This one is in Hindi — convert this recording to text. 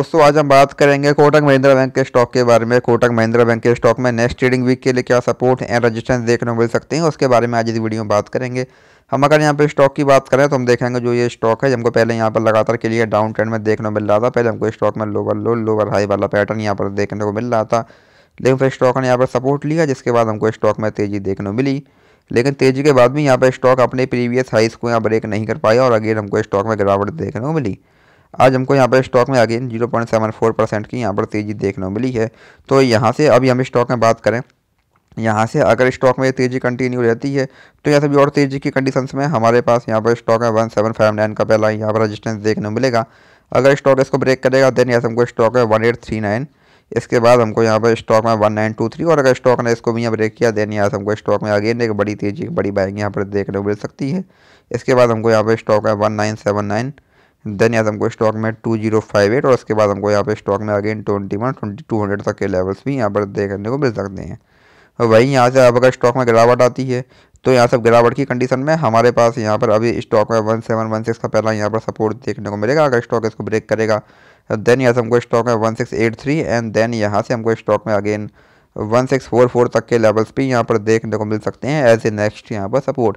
दोस्तों आज हम बात करेंगे कोटक महिंद्रा बैंक के स्टॉक के बारे में कोटक महिंद्रा बैंक के स्टॉक में नेक्स्ट ट्रेडिंग वीक के लिए क्या सपोर्ट एंड रजिस्टेंस देखने को मिल सकते हैं उसके बारे में आज इस वीडियो में बात करेंगे हम अगर यहाँ पे स्टॉक की बात करें तो हम देखेंगे जो ये स्टॉक है हमको पहले यहाँ पर लगातार के लिए डाउन ट्रेंड में देखने को मिल रहा था पहले हमको स्टॉक में लोअर लो लोअर हाई वाला पैटर्न यहाँ पर देखने को मिल रहा था लेकिन फिर स्टॉक ने यहाँ पर सपोर्ट लिया जिसके बाद हमको स्टॉक में तेज़ी देखने को मिली लेकिन तेज़ी के बाद भी यहाँ पर स्टॉक अपने प्रीवियस हाइस को यहाँ ब्रेक नहीं कर पाया और अगेन हमको स्टॉक में गिरावट देखने को मिली आज हमको यहाँ पर स्टॉक में again zero point seven four percent की यहाँ पर तेज़ी देखने को मिली है तो यहाँ से अभी हम स्टॉक में बात करें यहाँ से अगर स्टॉक में तेज़ी कंटिन्यू रहती है तो यहाँ से भी और तेज़ी की कंडीशंस में हमारे पास यहाँ पर स्टॉक है वन सेवन फाइव नाइन का पहला यहाँ पर रजिस्टेंस देखने को मिलेगा अगर स्टॉक इसको ब्रेक करेगा देन यहाँ से हमको स्टॉक है वन एट थ्री नाइन इसके बाद हमको यहाँ पर स्टॉक में वन नाइन टू थ्री और अगर स्टॉक ने इसको भी यहाँ ब्रेक किया देन यहाँ से हमको स्टॉक में अगेन एक बड़ी तेज़ी बड़ी बाइंग यहाँ पर देखने को मिल सकती है इसके बाद हमको यहाँ पर स्टॉक है one nine seven nine then यहाँ हमको स्टॉक में टू जीरो फाइव एट और उसके बाद हमको यहाँ पे स्टॉक में again twenty one twenty two hundred तक के लेवल्स भी यहाँ पर देखने को मिल सकते हैं और वहीं यहाँ से अब अगर स्टॉक में गिरावट आती है तो यहाँ सब गिरावट की कंडीशन में हमारे पास यहाँ पर अभी स्टॉक में वन सेवन वन सिक्स का पहला यहाँ पर सपोर्ट देखने को मिलेगा अगर स्टॉक इसको ब्रेक करेगा देन यहाँ से हमको स्टॉक में one six eight three and then यहाँ से हमको स्टॉक में again one six four four तक के लेवल्स भी यहाँ पर देखने को मिल सकते हैं एज ए नेक्स्ट यहाँ पर सपोर्ट